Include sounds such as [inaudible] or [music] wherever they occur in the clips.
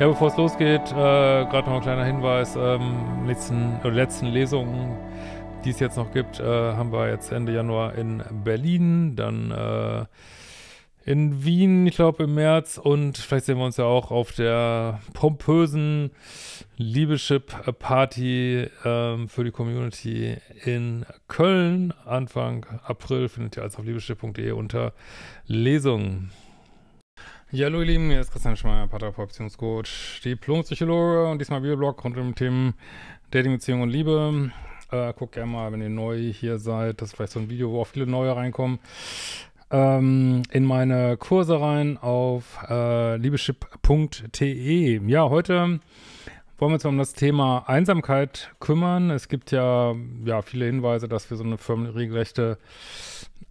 Ja, bevor es losgeht, äh, gerade noch ein kleiner Hinweis. Ähm, letzten, äh, letzten Lesungen, die es jetzt noch gibt, äh, haben wir jetzt Ende Januar in Berlin, dann äh, in Wien, ich glaube im März und vielleicht sehen wir uns ja auch auf der pompösen Liebeschip Party ähm, für die Community in Köln. Anfang April findet ihr alles auf liebeschip.de unter Lesungen. Ja, hallo ihr Lieben, hier ist Christian Schmeier, Paterapol, Beziehungscoach, Diplompsychologe und diesmal Videoblog rund um Themen Dating, Beziehung und Liebe. Äh, guckt gerne mal, wenn ihr neu hier seid, das ist vielleicht so ein Video, wo auch viele neue reinkommen, ähm, in meine Kurse rein auf äh, liebeschip.de. Ja, heute wollen wir uns um das Thema Einsamkeit kümmern. Es gibt ja, ja viele Hinweise, dass wir so eine firmenregelrechte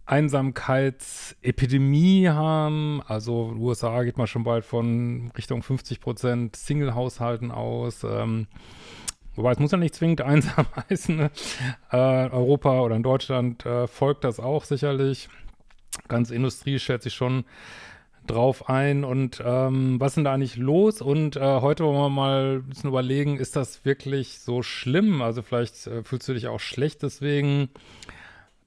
Einsamkeitsepidemie haben. Also USA geht man schon bald von Richtung 50 Prozent Single-Haushalten aus. Ähm, wobei es muss ja nicht zwingend einsam [laughs] heißen. Ne? Äh, Europa oder in Deutschland äh, folgt das auch sicherlich. Ganz Industrie schätze ich schon drauf ein und ähm, was sind da eigentlich los? Und äh, heute wollen wir mal ein bisschen überlegen, ist das wirklich so schlimm? Also vielleicht äh, fühlst du dich auch schlecht deswegen,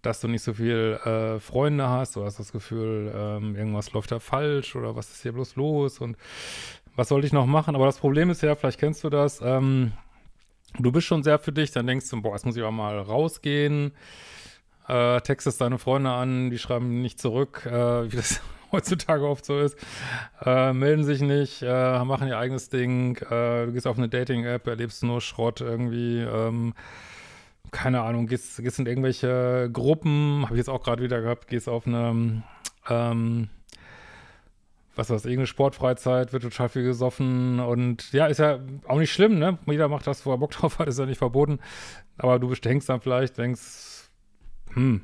dass du nicht so viel äh, Freunde hast oder hast das Gefühl, ähm, irgendwas läuft da falsch oder was ist hier bloß los und was sollte ich noch machen? Aber das Problem ist ja, vielleicht kennst du das, ähm, du bist schon sehr für dich, dann denkst du, boah, jetzt muss ich aber mal rausgehen, äh, textest deine Freunde an, die schreiben nicht zurück, äh, wie das [laughs] heutzutage oft so ist, äh, melden sich nicht, äh, machen ihr eigenes Ding, äh, du gehst auf eine Dating-App, erlebst nur Schrott irgendwie, ähm, keine Ahnung, gehst, gehst in irgendwelche Gruppen, habe ich jetzt auch gerade wieder gehabt, gehst auf eine, ähm, was weiß ich, irgendeine Sportfreizeit, wird total viel gesoffen und ja, ist ja auch nicht schlimm, ne? Jeder macht das, wo er Bock drauf hat, ist ja nicht verboten, aber du bestänkst dann vielleicht, denkst, hm,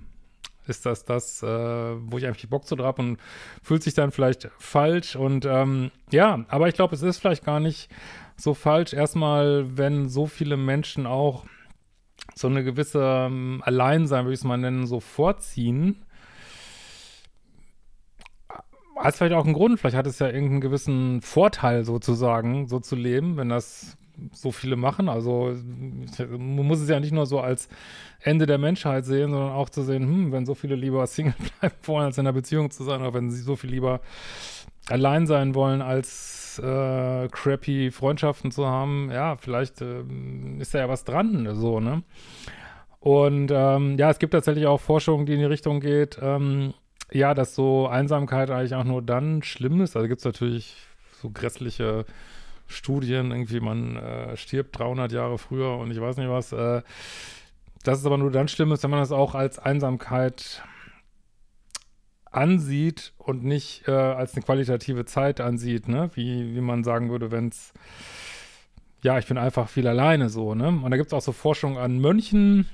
ist das das, äh, wo ich eigentlich Bock zu drauf und fühlt sich dann vielleicht falsch und ähm, ja, aber ich glaube, es ist vielleicht gar nicht so falsch. Erstmal, wenn so viele Menschen auch so eine gewisse ähm, Alleinsein, würde ich es mal nennen, so vorziehen, hat vielleicht auch einen Grund. Vielleicht hat es ja irgendeinen gewissen Vorteil sozusagen, so zu leben, wenn das so viele machen. Also man muss es ja nicht nur so als Ende der Menschheit sehen, sondern auch zu sehen, hm, wenn so viele lieber Single [laughs] bleiben wollen, als in einer Beziehung zu sein, oder wenn sie so viel lieber allein sein wollen, als äh, crappy Freundschaften zu haben, ja, vielleicht äh, ist da ja was dran, so, ne? Und ähm, ja, es gibt tatsächlich auch Forschung, die in die Richtung geht, ähm, ja, dass so Einsamkeit eigentlich auch nur dann schlimm ist. Also gibt es natürlich so grässliche Studien, irgendwie man äh, stirbt 300 Jahre früher und ich weiß nicht was. Äh, das ist aber nur dann schlimm, wenn man das auch als Einsamkeit ansieht und nicht äh, als eine qualitative Zeit ansieht, ne? Wie, wie man sagen würde, wenn es, ja, ich bin einfach viel alleine so, ne? Und da gibt es auch so Forschung an Mönchen,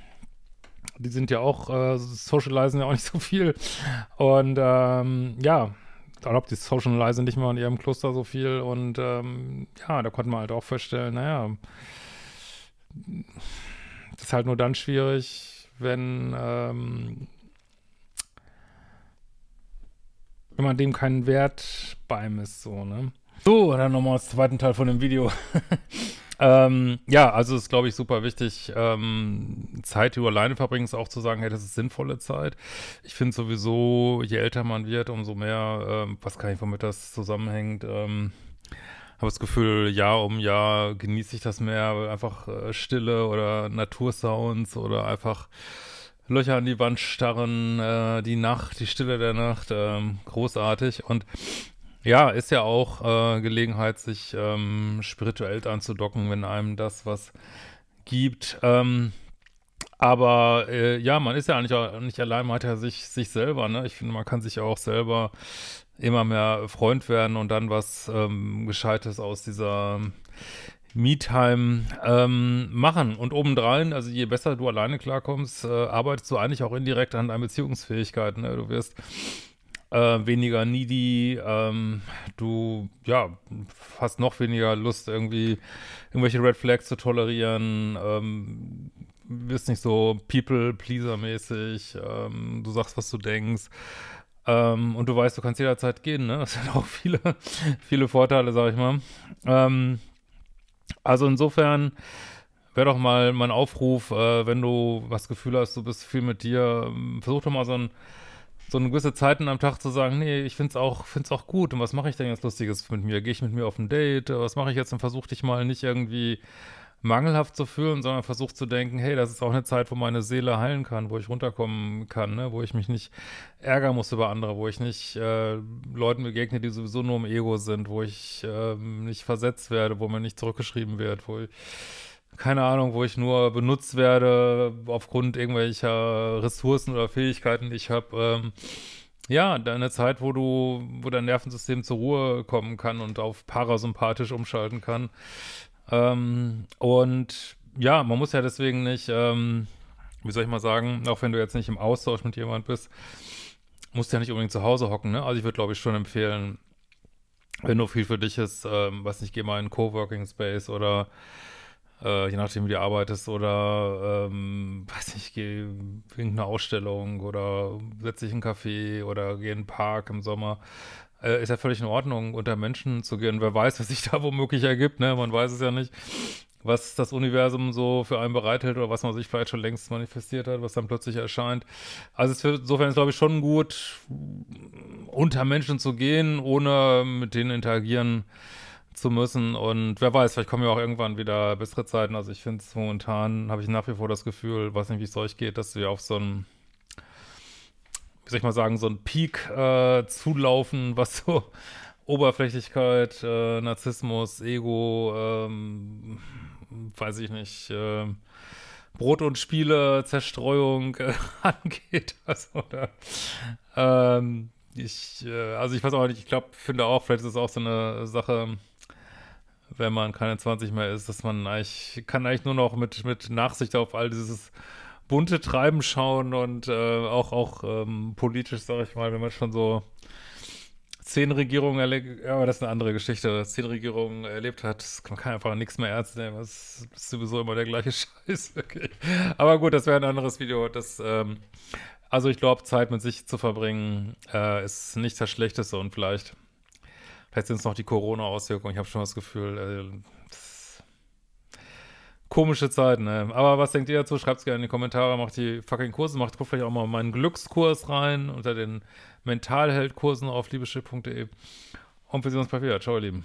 die sind ja auch, äh, socializen ja auch nicht so viel. Und ähm, ja, erlaubt die Socialize nicht mehr in ihrem Kloster so viel. Und ähm, ja, da konnte man halt auch feststellen, naja, das ist halt nur dann schwierig, wenn, ähm, wenn man dem keinen Wert beimisst, so, ne? So, dann nochmal als zweiten Teil von dem Video. [laughs] ähm, ja, also ist, glaube ich, super wichtig, ähm, Zeit, die du alleine verbringst, auch zu sagen, hey, das ist sinnvolle Zeit. Ich finde sowieso, je älter man wird, umso mehr, ähm, was kann ich, womit das zusammenhängt, ähm, habe das Gefühl, Jahr um Jahr genieße ich das mehr, einfach äh, Stille oder Natursounds oder einfach Löcher an die Wand starren, äh, die Nacht, die Stille der Nacht, ähm, großartig. Und ja, ist ja auch äh, Gelegenheit, sich ähm, spirituell anzudocken, wenn einem das was gibt. Ähm, aber äh, ja, man ist ja nicht, nicht allein, man hat ja sich, sich selber. Ne? Ich finde, man kann sich ja auch selber immer mehr Freund werden und dann was ähm, Gescheites aus dieser Me-Time ähm, machen. Und obendrein, also je besser du alleine klarkommst, äh, arbeitest du eigentlich auch indirekt an deinen Beziehungsfähigkeiten. Ne? Du wirst äh, weniger needy, ähm, du ja hast noch weniger Lust, irgendwie irgendwelche Red Flags zu tolerieren, ähm, bist nicht so People-Pleaser-mäßig, ähm, du sagst, was du denkst. Ähm, und du weißt, du kannst jederzeit gehen, ne? [laughs] Das hat auch viele, viele Vorteile, sag ich mal. Ähm, also insofern wäre doch mal mein Aufruf, äh, wenn du was Gefühl hast, du bist viel mit dir, ähm, versuch doch mal so ein so eine gewisse Zeiten am Tag zu sagen, nee, ich find's auch, find's auch gut und was mache ich denn jetzt Lustiges mit mir? Gehe ich mit mir auf ein Date? Was mache ich jetzt und versuche dich mal nicht irgendwie mangelhaft zu fühlen, sondern versuche zu denken, hey, das ist auch eine Zeit, wo meine Seele heilen kann, wo ich runterkommen kann, ne? wo ich mich nicht ärgern muss über andere, wo ich nicht äh, Leuten begegne, die sowieso nur im Ego sind, wo ich äh, nicht versetzt werde, wo mir nicht zurückgeschrieben wird, wo ich keine Ahnung, wo ich nur benutzt werde aufgrund irgendwelcher Ressourcen oder Fähigkeiten, die ich habe. Ähm, ja, deine Zeit, wo du, wo dein Nervensystem zur Ruhe kommen kann und auf parasympathisch umschalten kann. Ähm, und ja, man muss ja deswegen nicht, ähm, wie soll ich mal sagen, auch wenn du jetzt nicht im Austausch mit jemand bist, musst du ja nicht unbedingt zu Hause hocken, ne? Also ich würde, glaube ich, schon empfehlen, wenn nur viel für dich ist, ähm, was nicht, geh mal in einen Coworking Space oder äh, je nachdem, wie du arbeitest oder, ähm, [laughs] weiß nicht, geh irgendeine Ausstellung oder setz dich in einen Café oder geh in einen Park im Sommer. Äh, ist ja völlig in Ordnung, unter Menschen zu gehen. Wer weiß, was sich da womöglich ergibt, ne? Man weiß es ja nicht, was das Universum so für einen bereithält oder was man sich vielleicht schon längst manifestiert hat, was dann plötzlich erscheint. Also insofern ist, glaube ich, schon gut, unter Menschen zu gehen, ohne mit denen interagieren äh, zu müssen. Und wer weiß, vielleicht kommen ja auch irgendwann wieder bessere Zeiten. Also ich finde es momentan, habe ich nach wie vor das Gefühl, weiß nicht, wie es euch geht, dass wir auf so einem, wie soll ich mal sagen, so einen Peak äh, zulaufen, [laughs] was so Oberflächlichkeit, äh, Narzissmus, Ego, ähm, weiß ich nicht, äh, Brot und Spiele, Zerstreuung äh, [laughs] angeht. Also, oder, ähm, ich, äh, also ich weiß auch nicht, ich glaube, finde auch, vielleicht ist es auch so eine Sache, wenn man keine 20 mehr ist, dass man eigentlich, kann eigentlich nur noch mit, mit Nachsicht auf all dieses bunte Treiben schauen und äh, auch, auch ähm, politisch, sag ich mal, wenn man schon so zehn Regierungen erlebt, ja, aber das ist eine andere Geschichte, zehn Regierungen erlebt hat, man kann einfach nichts mehr ernst nehmen, das ist sowieso immer der gleiche [laughs] Scheiß. Okay. Aber gut, das wäre ein anderes Video. Das, ähm, also ich glaube, Zeit mit sich zu verbringen äh, ist nicht das Schlechteste und vielleicht Vielleicht sind es noch die Corona-Auswirkungen. Ich habe schon das Gefühl, äh, komische Zeiten. Ne? Aber was denkt ihr dazu? Schreibt es gerne in die Kommentare. Macht die fucking Kurse. Macht, vielleicht auch mal meinen Glückskurs rein unter den Mentalheldkursen auf liebeschiff.de. Und wir sehen uns bald wieder. Ciao, ihr Lieben.